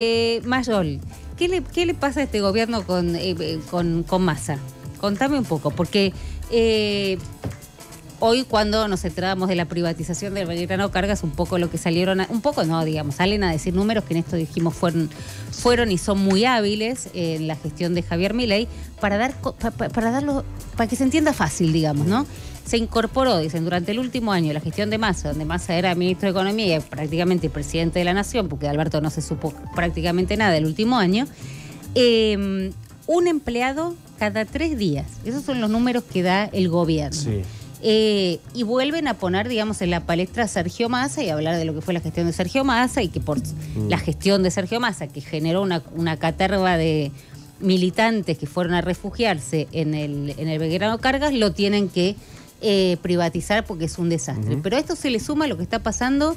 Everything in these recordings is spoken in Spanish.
Eh, Mayol, ¿qué le, pasa a este gobierno con, eh, eh, con, Massa? Contame un poco, porque eh, hoy cuando nos enterábamos de la privatización del Belgrano Cargas, un poco lo que salieron, un poco no, digamos, salen a decir números que en esto dijimos fueron, fueron y son muy hábiles en la gestión de Javier Milei para dar, para, darlo, para que se entienda fácil, digamos, ¿no? se incorporó, dicen, durante el último año, la gestión de Massa, donde Massa era ministro de Economía y prácticamente presidente de la Nación, porque Alberto no se supo prácticamente nada el último año, em, un empleado cada tres días. Esos son los números que da el gobierno. Eh, y vuelven a poner, digamos, en la palestra a Sergio Massa y hablar de lo que fue la gestión de Sergio Massa y que por mm. la gestión de Sergio Massa, que generó una, una caterva de militantes que fueron a refugiarse en el, en el Belgrano Cargas, lo tienen que eh, privatizar porque es un desastre. Pero esto se le suma lo que está pasando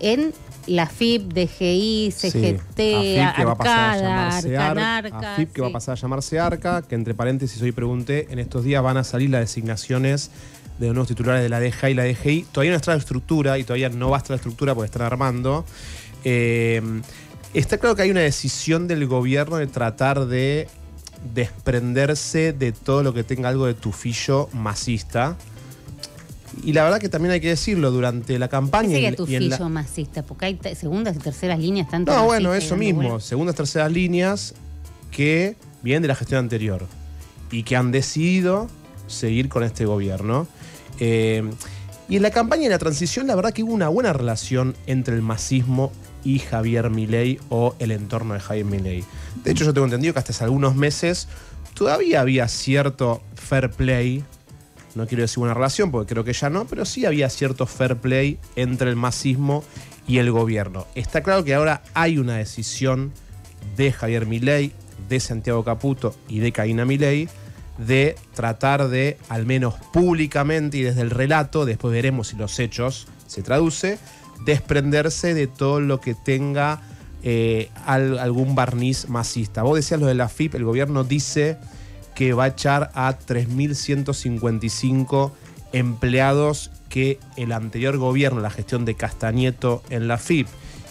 en la FIP, DGI, CGT, que va a pasar a llamarse Arca, FIP que va a pasar a llamarse Arca, que entre paréntesis hoy pregunté, en estos días van a salir las designaciones de los nuevos titulares de la DGI y la DGI. Todavía no está la estructura y todavía no va a estar la estructura porque están armando. Eh, está claro que hay una decisión del gobierno de tratar de desprenderse de todo lo que tenga algo de tufillo masista. Y la verdad que también hay que decirlo, durante la campaña... ¿Qué tu y masista, porque hay segundas y terceras líneas tanto... No, bueno, eso mismo, segundas y terceras líneas que vienen de la gestión anterior y que han decidido seguir con este gobierno. Eh, y en la campaña y la transición, la verdad que hubo una buena relación entre el masismo y Javier Milei o el entorno de Javier Milei. De hecho, yo tengo entendido que hasta hace algunos meses todavía había cierto fair play no quiero decir una relación, porque creo que ya no, pero sí había cierto fair play entre el masismo y el gobierno. Está claro que ahora hay una decisión de Javier Milei, de Santiago Caputo y de Caína Milei de tratar de, al menos públicamente y desde el relato, después veremos si los hechos se traduce, desprenderse de todo lo que tenga eh, algún barniz masista. Vos decías lo de la FIP, el gobierno dice que va a echar a 3.155 empleados que el anterior gobierno, la gestión de Castañeto en la FIP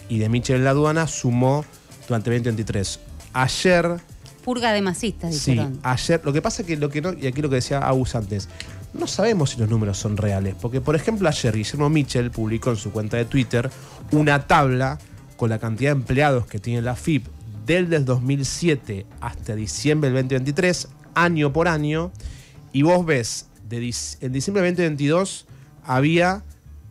y de Michel en la aduana, sumó durante 2023. Ayer... Purga de masistas, Sí, ayer... Lo que pasa es que, lo que no, y aquí lo que decía Agus antes, no sabemos si los números son reales, porque por ejemplo ayer Guillermo Michel publicó en su cuenta de Twitter una tabla con la cantidad de empleados que tiene la FIP del 2007 hasta diciembre del 2023, año por año. Y vos ves, en diciembre de 2022 había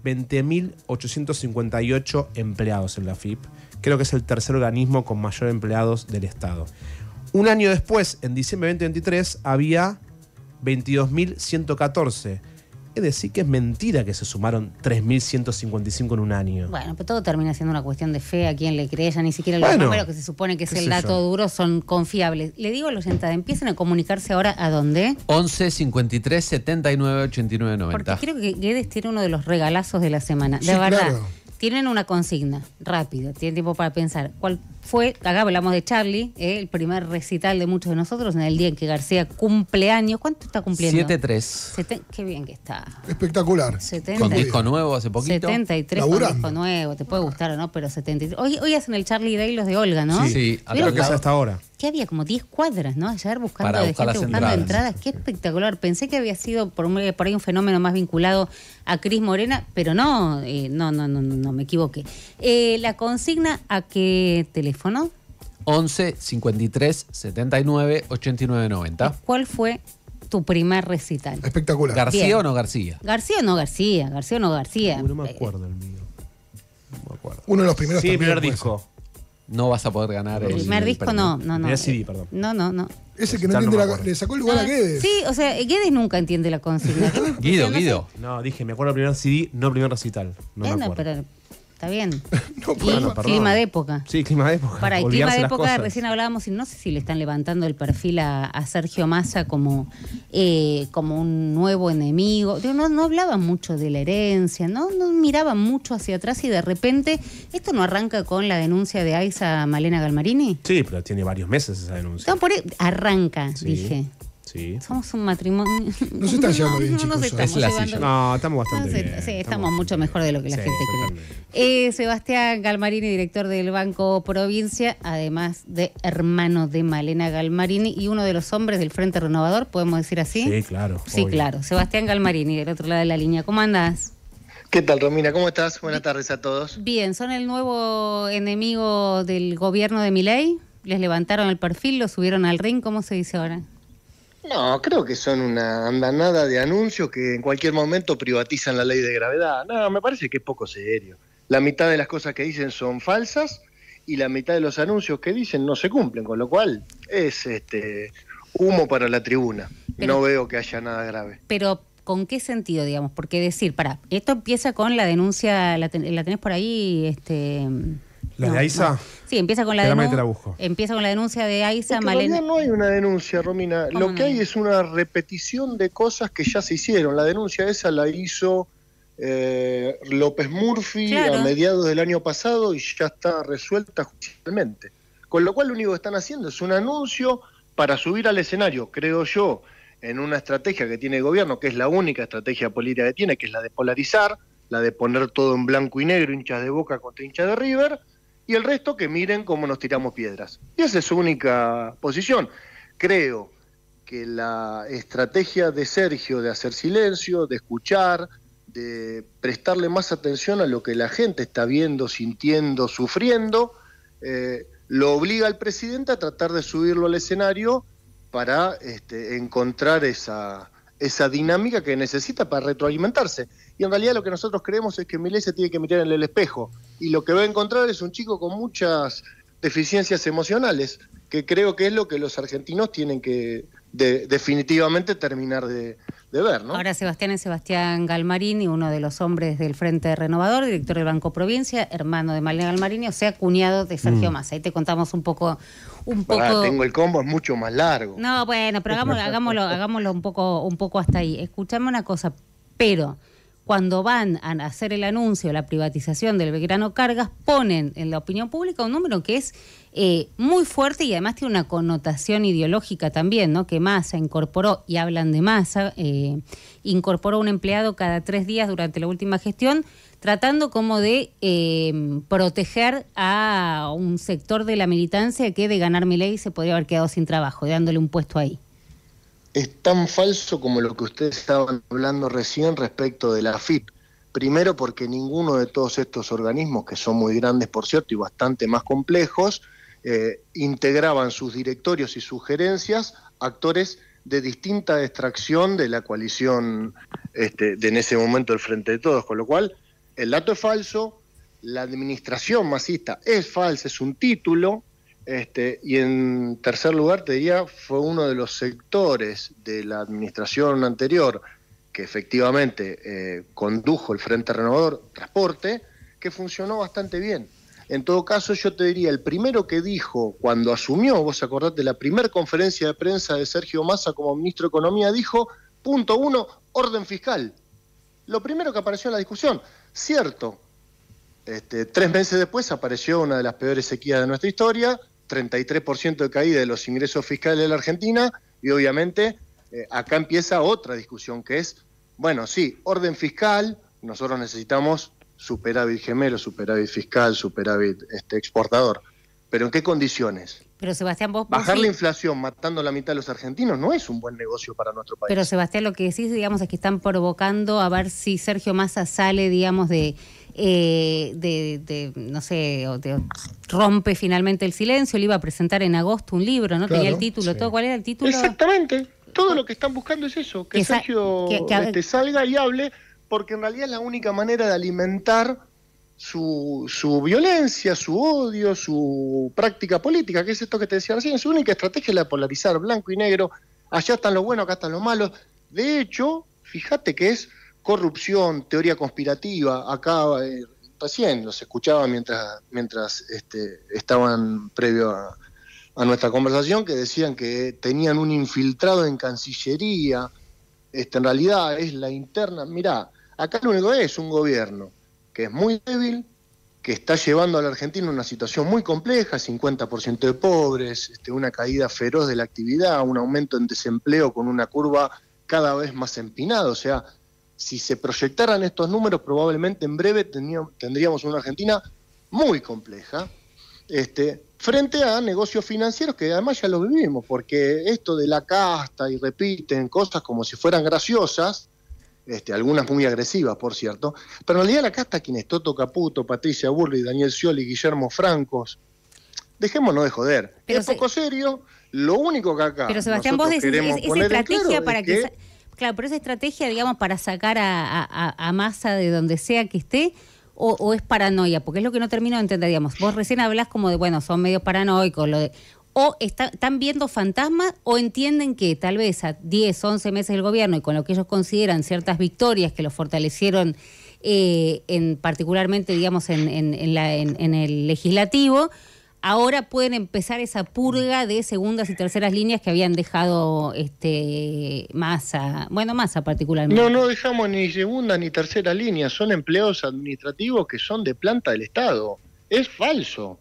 20.858 empleados en la FIP. Creo que es el tercer organismo con mayor empleados del Estado. Un año después, en diciembre de 2023, había 22.114 decir que es mentira que se sumaron 3.155 en un año. Bueno, pero todo termina siendo una cuestión de fe, a quién le crea ya ni siquiera los números que se supone que es el dato duro son confiables. Le digo a los entradas, empiecen a comunicarse ahora a dónde. 11 53 79 89 90. Porque creo que Guedes tiene uno de los regalazos de la semana. de verdad, tienen una consigna rápida, tienen tiempo para pensar. ¿Cuál fue, acá hablamos de Charlie, eh, el primer recital de muchos de nosotros en el día en que García cumple años. ¿Cuánto está cumpliendo? 7-3. Qué bien que está. Espectacular. Con disco nuevo hace poquito. 73 con disco nuevo, te puede gustar o no, pero 73. Hoy, hacen el Charlie Day los de Olga, ¿no? Sí, sí que que hasta ahora. Que había como 10 cuadras, ¿no? Ayer buscando, entradas. Qué espectacular. Pensé que había sido por, por ahí un fenómeno más vinculado a Cris Morena, pero no, eh, no, no, no, no, me equivoqué. Eh, la consigna a que te teléfono? 11 53 79 89 90. ¿Cuál fue tu primer recital? Espectacular. ¿García o no García? García o no García, García o no García. No me eh, acuerdo el mío. No me acuerdo. Uno de los primeros. Sí, el primer disco. No vas a poder ganar el, primer disco. no, no, no. El CD, perdón. No, no, no. Ese que no entiende la, le sacó el lugar a ah, Guedes. Sí, o sea, Guedes nunca entiende la consigna. Guido, Guido. No, dije, me acuerdo el primer CD, no primer recital. No, eh, me acuerdo está bien. clima de época. Sí, clima de época. Para el clima de época, recién hablábamos, y no sé si le están levantando el perfil a, Sergio Massa como, eh, como un nuevo enemigo. No, no hablaban mucho de la herencia, no, no mucho hacia atrás y de repente, ¿esto no arranca con la denuncia de Aiza Malena Galmarini? Sí, pero tiene varios meses esa denuncia. No, por e, arranca, dije. Somos un matrimonio. No estamos la No, estamos bastante bien. sí, estamos, mucho mejor de lo que la gente cree. Eh, Sebastián Galmarini, director del Banco Provincia, además de hermano de Malena Galmarini y uno de los hombres del Frente Renovador, podemos decir así. Sí, claro, Sí, claro. Sebastián Galmarini, del otro lado de la línea. ¿Cómo andás? ¿Qué tal, Romina? ¿Cómo estás? Buenas tardes a todos. Bien, ¿son el nuevo enemigo del gobierno de Milei? ¿Les levantaron el perfil? ¿Lo subieron al ring? ¿Cómo se dice ahora? No, creo que son una andanada de anuncios que en cualquier momento privatizan la ley de gravedad. No, me parece que es poco serio. La mitad de las cosas que dicen son falsas y la mitad de los anuncios que dicen no se cumplen, con lo cual es este humo para la tribuna. no veo que haya nada grave. Pero ¿con qué sentido, digamos? Porque decir, para, esto empieza con la denuncia, la, la tenés por ahí, este ¿La de Aiza? Sí, empieza con la denuncia. la Empieza con la denuncia de Aiza En Malena. No hay una denuncia, Romina. Lo que hay es una repetición de cosas que ya se hicieron. La denuncia esa la hizo eh, López Murphy a mediados del año pasado y ya está resuelta judicialmente. Con lo cual lo único que están haciendo es un anuncio para subir al escenario, creo yo, en una estrategia que tiene el gobierno, que es la única estrategia política que tiene, que es la de polarizar, la de poner todo en blanco y negro, hinchas de boca contra hinchas de River, y el resto que miren cómo nos tiramos piedras. Y esa es su única posición. Creo que la estrategia de Sergio de hacer silencio, de escuchar, de prestarle más atención a lo que la gente está viendo, sintiendo, sufriendo, eh, lo obliga al presidente a tratar de subirlo al escenario para este, encontrar esa, esa dinámica que necesita para retroalimentarse. Y en realidad lo que nosotros creemos es que Milei se tiene que mirar en el espejo. Y lo que va a encontrar es un chico con muchas deficiencias emocionales, que creo que es lo que los argentinos tienen que definitivamente terminar de, ver. ¿no? Ahora Sebastián Sebastián Galmarini, uno de los hombres del Frente Renovador, director del Banco Provincia, hermano de Malena Galmarini, o sea, cuñado de Sergio mm. Massa. Ahí te contamos un poco, un tengo el combo, es mucho más largo. No, bueno, pero hagámoslo, hagámoslo, un poco, un poco hasta ahí. Escuchame una cosa, pero cuando van a hacer el anuncio, la privatización del Belgrano Cargas, ponen en la opinión pública un número que es eh, muy fuerte y además tiene una connotación ideológica también, ¿no? Que Massa incorporó, y hablan de Massa, eh, incorporó un empleado cada tres días durante la última gestión, tratando como de eh, proteger a un sector de la militancia que de ganar mi ley se podría haber quedado sin trabajo, dándole un puesto ahí es tan falso como lo que ustedes estaban hablando recién respecto de la FIP. Primero porque ninguno de todos estos organismos, que son muy grandes por cierto y bastante más complejos, eh, integraban sus directorios y sus gerencias actores de distinta extracción de la coalición este, de en ese momento el Frente de Todos, con lo cual el dato es falso, la administración masista es falsa, es un título, este, y en tercer lugar, te diría, fue uno de los sectores de la administración anterior que efectivamente eh, condujo el Frente Renovador Transporte, que funcionó bastante bien. En todo caso, yo te diría, el primero que dijo cuando asumió, vos acordate, la primera conferencia de prensa de Sergio Massa como ministro de Economía, dijo, punto uno, orden fiscal. Lo primero que apareció en la discusión, cierto, este, tres meses después apareció una de las peores sequías de nuestra historia, 33% de caída de los ingresos fiscales de la Argentina y obviamente eh, acá empieza otra discusión que es, bueno, sí, orden fiscal, nosotros necesitamos superávit gemelo, superávit fiscal, superávit este, exportador, pero ¿en qué condiciones? Pero Sebastián, vos... Bajar la inflación matando la mitad de los argentinos no es un buen negocio para nuestro país. Pero Sebastián, lo que decís, digamos, es que están provocando a ver si Sergio Massa sale, digamos, de eh, de, de, no sé, rompe finalmente el silencio, le iba a presentar en agosto un libro, ¿no? Tenía el título, todo, ¿cuál era el título? Exactamente, todo lo que están buscando es eso, que, Sergio este, salga y hable, porque en realidad es la única manera de alimentar su, su, violencia, su odio, su práctica política, que es esto que te decía recién, su única estrategia es la de polarizar blanco y negro, allá están los buenos, acá están los malos. De hecho, fíjate que es corrupción, teoría conspirativa, acá eh, recién los escuchaba mientras, mientras este, estaban previo a, nuestra conversación, que decían que tenían un infiltrado en Cancillería, este, en realidad es la interna, mirá, acá lo único es un gobierno que es muy débil, que está llevando a la Argentina una situación muy compleja, 50% de pobres, este, una caída feroz de la actividad, un aumento en desempleo con una curva cada vez más empinada, o sea, si se proyectaran estos números, probablemente en breve tendríamos una Argentina muy compleja, este, frente a negocios financieros que además ya lo vivimos, porque esto de la casta y repiten cosas como si fueran graciosas, este, algunas muy agresivas, por cierto, pero en realidad la casta quienes Toto Caputo, Patricia Burley, Daniel Scioli, Guillermo Francos, dejémonos de joder. es poco serio, lo único que acá... Pero Sebastián, vos decís, estrategia para que Claro, pero esa estrategia, digamos, para sacar a, masa de donde sea que esté, o, es paranoia, porque es lo que no termino de entender, digamos. Vos recién hablas como de, bueno, son medio paranoicos, lo de, o están viendo fantasmas o entienden que tal vez a 10, 11 meses del gobierno y con lo que ellos consideran ciertas victorias que los fortalecieron eh, en particularmente, digamos, la, en el legislativo, ahora pueden empezar esa purga de segundas y terceras líneas que habían dejado este masa, bueno, masa particularmente. No, no dejamos ni segunda ni tercera línea, son empleados administrativos que son de planta del Estado. Es falso.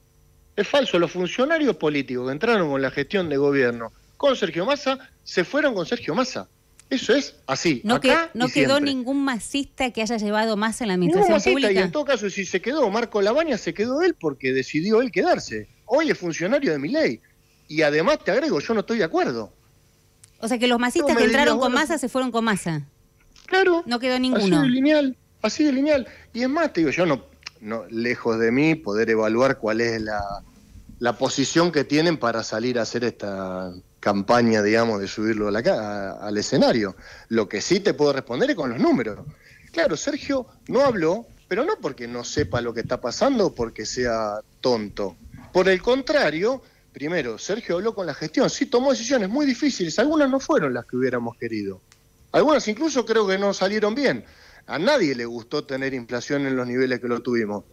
Es falso, los funcionarios políticos que entraron con la gestión de gobierno con Sergio Massa se fueron con Sergio Massa. Eso es así. No, no quedó ningún masista que haya llevado masa en la administración masista, pública. Y en todo caso, si se quedó Marco Labaña, se quedó él porque decidió él quedarse. Hoy es funcionario de mi ley. Y además te agrego, yo no estoy de acuerdo. O sea que los masistas que entraron con masa se fueron con masa. Claro. No quedó ninguno. Así de lineal, así de lineal. Y es más, te digo, yo no, no lejos de mí poder evaluar cuál es la, la posición que tienen para salir a hacer esta campaña, digamos, de subirlo al escenario. Lo que sí te puedo responder es con los números. Claro, Sergio no habló, pero no porque no sepa lo que está pasando o porque sea tonto. Por el contrario, primero, Sergio habló con la gestión, sí tomó decisiones muy difíciles, algunas no fueron las que hubiéramos querido. Algunas incluso creo que no salieron bien. A nadie le gustó tener inflación en los niveles que lo tuvimos.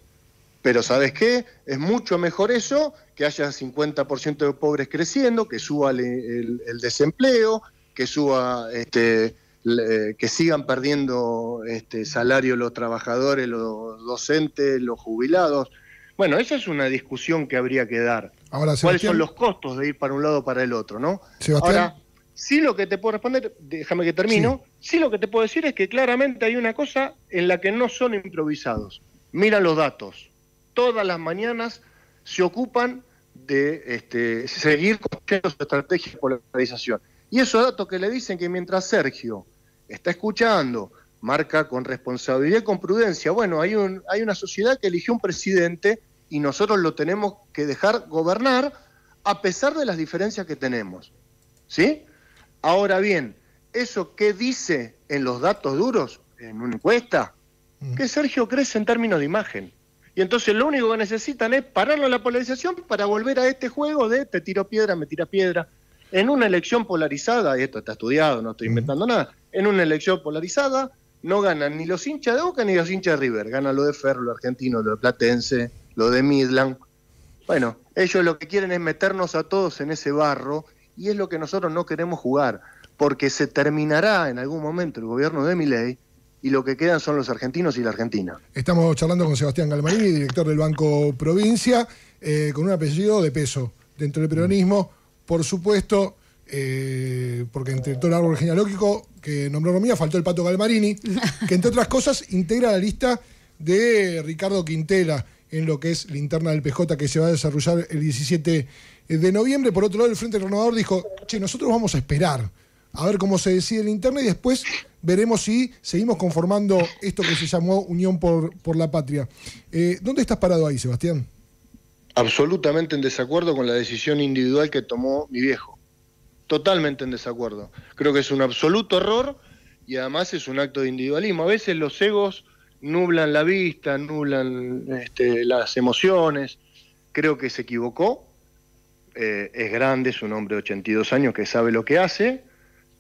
Pero ¿sabes qué? Es mucho mejor eso que haya 50% de pobres creciendo, que suba el, desempleo, que suba este, que sigan perdiendo este, salario los trabajadores, los docentes, los jubilados. Bueno, esa es una discusión que habría que dar. Ahora, ¿Cuáles son los costos de ir para un lado o para el otro, no? Ahora, sí lo que te puedo responder, déjame que termino, sí. lo que te puedo decir es que claramente hay una cosa en la que no son improvisados. Mira los datos. Todas las mañanas se ocupan de este, seguir construyendo su estrategia de polarización. Y esos datos que le dicen que mientras Sergio está escuchando, marca con responsabilidad y con prudencia, bueno, hay, un, hay una sociedad que eligió un presidente y nosotros lo tenemos que dejar gobernar a pesar de las diferencias que tenemos. ¿Sí? Ahora bien, ¿eso qué dice en los datos duros, en una encuesta? Mm. Que Sergio crece en términos de imagen. Y entonces lo único que necesitan es pararlo la polarización para volver a este juego de te tiro piedra, me tira piedra. En una elección polarizada, y esto está estudiado, no estoy inventando nada, en una elección polarizada no ganan ni los hinchas de Boca ni los hinchas de River, ganan lo de Ferro, lo argentino, lo de Platense, lo de Midland. Bueno, ellos lo que quieren es meternos a todos en ese barro y es lo que nosotros no queremos jugar, porque se terminará en algún momento el gobierno de Miley y lo que quedan son los argentinos y la Argentina. Estamos charlando con Sebastián Galmarini, director del Banco Provincia, eh, con un apellido de peso dentro del peronismo, por supuesto, eh, porque entre todo el árbol genealógico que nombró Romina faltó el Pato Galmarini, que entre otras cosas integra la lista de Ricardo Quintela en lo que es la interna del PJ que se va a desarrollar el 17 de noviembre. Por otro lado, el Frente Renovador dijo, che, nosotros vamos a esperar a ver cómo se decide el interno y después veremos si seguimos conformando esto que se llamó Unión por, por la Patria. Eh, ¿Dónde estás parado ahí, Sebastián? Absolutamente en desacuerdo con la decisión individual que tomó mi viejo. Totalmente en desacuerdo. Creo que es un absoluto error y además es un acto de individualismo. A veces los egos nublan la vista, nublan este, las emociones. Creo que se equivocó. Eh, es grande, es un hombre de 82 años que sabe lo que hace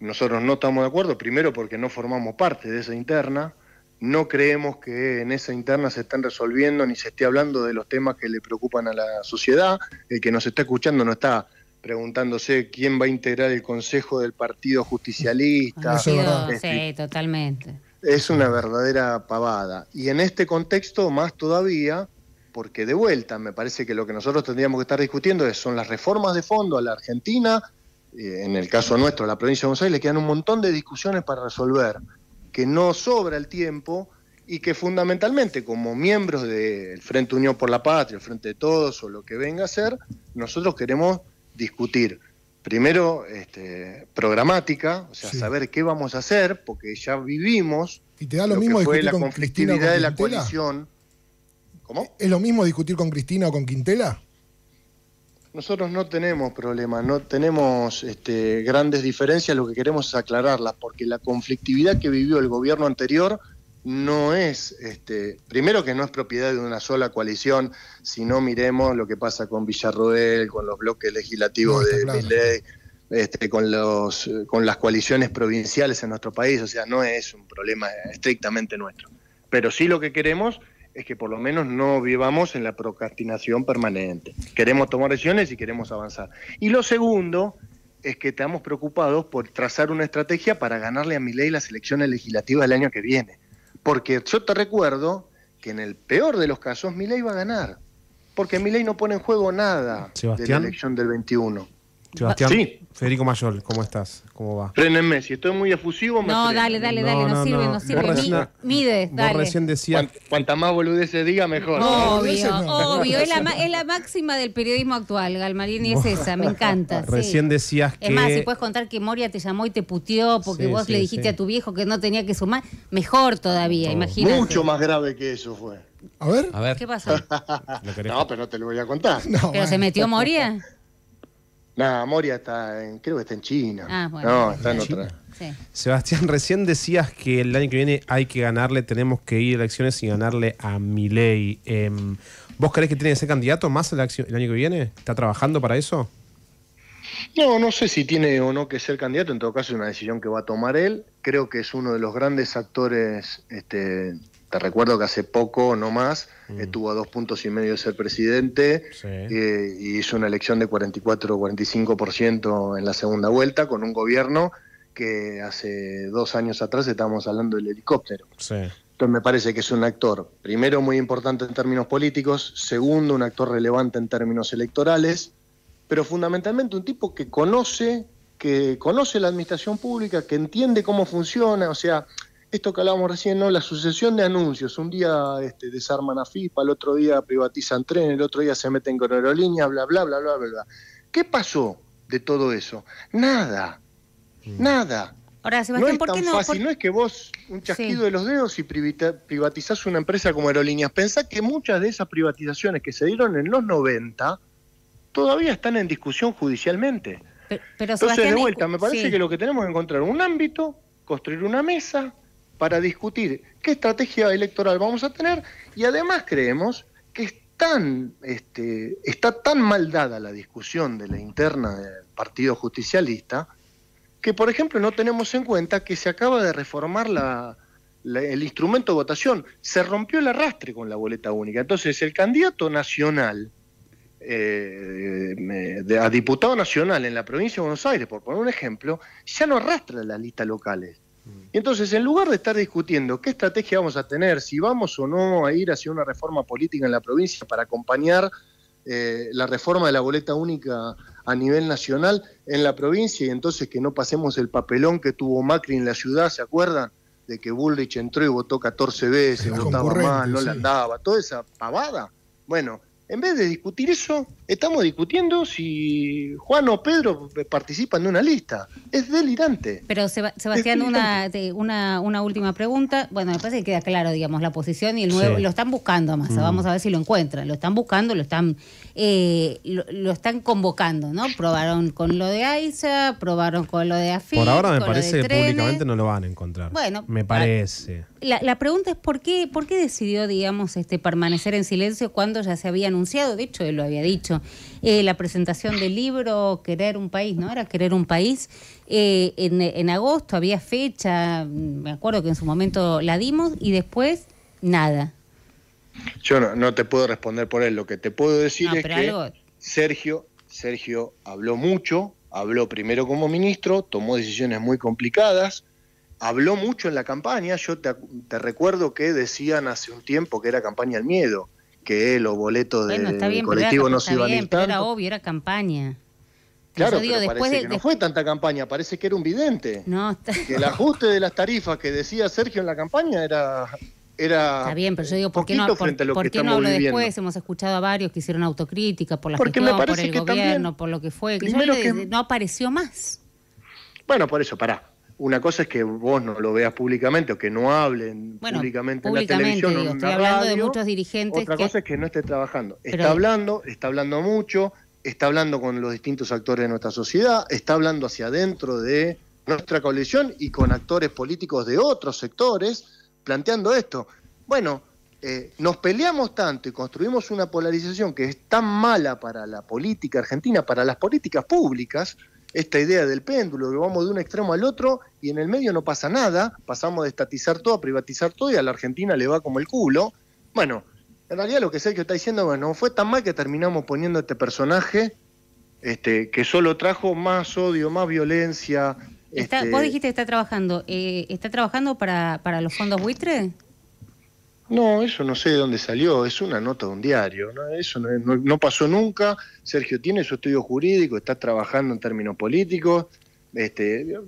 nosotros no estamos de acuerdo, primero porque no formamos parte de esa interna, no creemos que en esa interna se estén resolviendo ni se esté hablando de los temas que le preocupan a la sociedad, el que nos está escuchando no está preguntándose quién va a integrar el consejo del partido justicialista. Ah, sí, este, totalmente. Es una verdadera pavada. Y en este contexto, más todavía, porque de vuelta me parece que lo que nosotros tendríamos que estar discutiendo son las reformas de fondo a la Argentina, eh, en el caso nuestro, la provincia de Buenos le quedan un montón de discusiones para resolver, que no sobra el tiempo y que fundamentalmente como miembros del Frente Unión por la Patria, el Frente de Todos o lo que venga a ser, nosotros queremos discutir. Primero, este, programática, o sea, saber qué vamos a hacer, porque ya vivimos ¿Y te lo, que fue la conflictividad de la coalición. ¿Cómo? ¿Es lo mismo discutir con Cristina o con Quintela? Nosotros no tenemos problemas, no tenemos este, grandes diferencias, lo que queremos es aclararlas, porque la conflictividad que vivió el gobierno anterior no es, este, primero que no es propiedad de una sola coalición, si no miremos lo que pasa con Villarroel, con los bloques legislativos de este, con, los, con las coaliciones provinciales en nuestro país, o sea, no es un problema estrictamente nuestro. Pero sí lo que queremos es que por lo menos no vivamos en la procrastinación permanente. Queremos tomar decisiones y queremos avanzar. Y lo segundo es que estamos preocupados por trazar una estrategia para ganarle a mi ley las elecciones legislativas del año que viene. Porque yo te recuerdo que en el peor de los casos mi ley va a ganar. Porque mi ley no pone en juego nada de la elección del 21. Sebastián, sí. Federico Mayor, ¿cómo estás? ¿Cómo va? Frenenme, si estoy muy efusivo, me No, dale, dale, dale, no, sirve, no, sirve. Mide, dale. recién Cuanta más boludeces diga, mejor. Obvio, obvio. Es la, es la, máxima del periodismo actual, Galmarini, es esa, me encanta. Recién decías que... Es más, si puedes contar que Moria te llamó y te puteó porque vos le dijiste a tu viejo que no tenía que sumar, mejor todavía, imagínate. Mucho más grave que eso fue. A ver. ¿Qué pasó? no, pero no te lo voy a contar. ¿Pero se metió Moria? No, Moria está en, creo que está en China. Ah, bueno. No, está en otra. Sebastián, recién decías que el año que viene hay que ganarle, tenemos que ir a elecciones y ganarle a Milei. Em, ¿Vos crees que tiene que ser candidato más el, el año que viene? ¿Está trabajando para eso? No, no sé si tiene o no que ser candidato, en todo caso es una decisión que va a tomar él. Creo que es uno de los grandes actores este, te recuerdo que hace poco, no más, mm. estuvo a dos puntos y medio de ser presidente eh, y hizo una elección de 44-45% en la segunda vuelta con un gobierno que hace dos años atrás estábamos hablando del helicóptero. Entonces me parece que es un actor, primero, muy importante en términos políticos, segundo, un actor relevante en términos electorales, pero fundamentalmente un tipo que conoce, que conoce la administración pública, que entiende cómo funciona, o sea, esto que hablábamos recién, ¿no? La sucesión de anuncios. Un día este, desarman a FIPA, el otro día privatizan trenes, el otro día se meten con aerolíneas, bla, bla, bla, bla, bla. ¿Qué pasó de todo eso? Nada. Mm. Nada. Ahora, Sebastián, no es ¿por no? fácil, no es que vos un chasquido de los dedos y privatizás una empresa como Aerolíneas. Pensá que muchas de esas privatizaciones que se dieron en los 90 todavía están en discusión judicialmente. Pero, Entonces, de vuelta, me parece que lo que tenemos es encontrar un ámbito, construir una mesa, para discutir qué estrategia electoral vamos a tener y además creemos que este, está tan mal dada la discusión de la interna del Partido Justicialista que, por ejemplo, no tenemos en cuenta que se acaba de reformar el instrumento de votación. Se rompió el arrastre con la boleta única. Entonces, el candidato nacional eh, a diputado nacional en la provincia de Buenos Aires, por poner un ejemplo, ya no arrastra las listas locales entonces, en lugar de estar discutiendo qué estrategia vamos a tener, si vamos o no a ir hacia una reforma política en la provincia para acompañar eh, la reforma de la boleta única a nivel nacional en la provincia y entonces que no pasemos el papelón que tuvo Macri en la ciudad, ¿se acuerdan? De que Bullrich entró y votó 14 veces, votaba mal, no le andaba, toda esa pavada. Bueno, en vez de discutir eso, estamos discutiendo si Juan o Pedro participan de una lista. Es delirante. Pero Sebastián, Una, una, última pregunta. Bueno, me parece que queda claro, digamos, la posición y el nuevo. Lo están buscando a mm. Vamos a ver si lo encuentran. Lo están buscando, lo están, eh, lo, están convocando, ¿no? Probaron con lo de AISA, probaron con lo de AFI. Por ahora me parece que públicamente no lo van a encontrar. Bueno, me parece la, pregunta es por qué, por qué decidió, digamos, este, permanecer en silencio cuando ya se había anunciado, de hecho él lo había dicho, eh, la presentación del libro Querer un país, ¿no? Era Querer un país. Eh, en, agosto había fecha, me acuerdo que en su momento la dimos y después nada. Yo no, te puedo responder por él. Lo que te puedo decir es que Sergio, Sergio habló mucho, habló primero como ministro, tomó decisiones muy complicadas, habló mucho en la campaña. Yo te, recuerdo que decían hace un tiempo que era campaña el miedo, que los boletos del colectivo no se iban a ir tanto. Pero era obvio, era campaña. Claro, pero no fue tanta campaña, parece que era un vidente. Que el ajuste de las tarifas que decía Sergio en la campaña era... era está bien, pero yo digo, ¿por qué no, por, qué no hablo después? Hemos escuchado a varios que hicieron autocrítica por la por el gobierno, por lo que fue. Que, que no apareció más. Bueno, por eso, pará una cosa es que vos no lo veas públicamente o que no hablen públicamente, en la televisión o hablando de muchos dirigentes otra que... cosa es que no esté trabajando está hablando está hablando mucho está hablando con los distintos actores de nuestra sociedad está hablando hacia adentro de nuestra coalición y con actores políticos de otros sectores planteando esto bueno eh, nos peleamos tanto y construimos una polarización que es tan mala para la política argentina para las políticas públicas esta idea del péndulo, que vamos de un extremo al otro y en el medio no pasa nada, pasamos de estatizar todo a privatizar todo y a la Argentina le va como el culo. Bueno, en realidad lo que que está diciendo, bueno, fue tan mal que terminamos poniendo este personaje este, que solo trajo más odio, más violencia. Este vos dijiste que está trabajando, eh, ¿está trabajando para, para los fondos buitre? No, eso no sé de dónde salió, es una nota de un diario, ¿no? eso no, pasó nunca, Sergio tiene su estudio jurídico, está trabajando en términos políticos, este,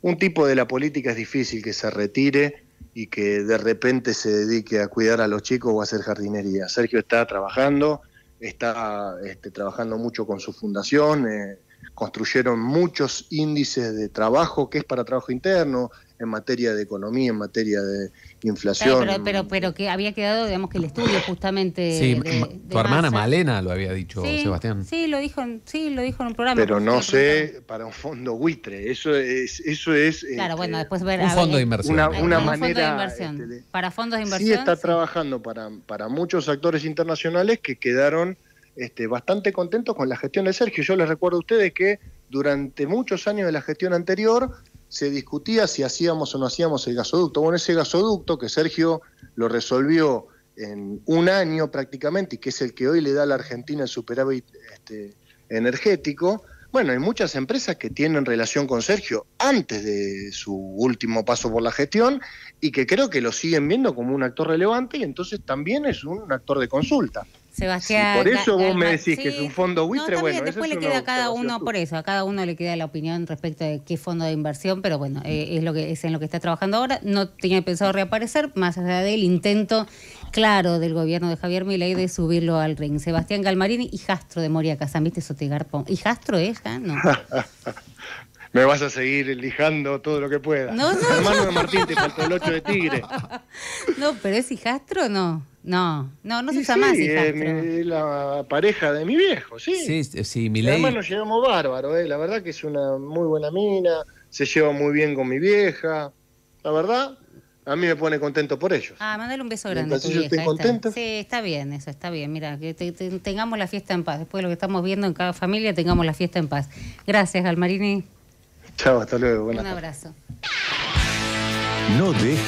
un tipo de la política es difícil que se retire y que de repente se dedique a cuidar a los chicos o a hacer jardinería. Sergio está trabajando, está este, trabajando mucho con su fundación, eh, construyeron muchos índices de trabajo que es para trabajo interno, en materia de economía, en materia de inflación. Pero, pero, que había quedado, digamos, que el estudio justamente. Sí, tu hermana Malena lo había dicho, Sebastián. Sí, lo dijo, sí, lo dijo en un programa. Pero no sé para un fondo buitre, eso es, eso es. Claro, este, bueno, después eh, Un fondo de este, inversión. Una, manera. de inversión. para fondos de inversión. Sí está trabajando para, para muchos actores internacionales que quedaron este, bastante contentos con la gestión de Sergio. Yo les recuerdo a ustedes que durante muchos años de la gestión anterior se discutía si hacíamos o no hacíamos el gasoducto. Bueno, ese gasoducto que Sergio lo resolvió en un año prácticamente y que es el que hoy le da a la Argentina el superávit este, energético, bueno, hay muchas empresas que tienen relación con Sergio antes de su último paso por la gestión y que creo que lo siguen viendo como un actor relevante y entonces también es un actor de consulta. Sebastián. por eso vos me decís que es un fondo buitre, bueno. Después le queda a cada uno, por eso, a cada uno le queda la opinión respecto de qué fondo de inversión, pero bueno, eh, es lo que es en lo que está trabajando ahora. No tenía pensado reaparecer, más allá del intento claro del gobierno de Javier Milei de subirlo al ring. Sebastián Galmarini, y hijastro de Moria Casamiste ¿viste ¿Y Jastro, ¿Hijastro es? ¿eh? No. me vas a seguir lijando todo lo que pueda. No, no. Hermano de Martín, te faltó el ocho de tigre. No, pero es hijastro, no. No, no, no se usa más hijastro. Es la pareja de mi viejo, sí. Sí, sí, mi ley. Además nos llevamos bárbaro, eh. la verdad que es una muy buena mina, se lleva muy bien con mi vieja. La verdad, a mí me pone contento por ellos. Ah, mandale un beso grande. Entonces contento. Sí, está bien, eso está bien. Mira, que tengamos la fiesta en paz. Después de lo que estamos viendo en cada familia, tengamos la fiesta en paz. Gracias, Almarini. Chao, hasta luego. Un abrazo. No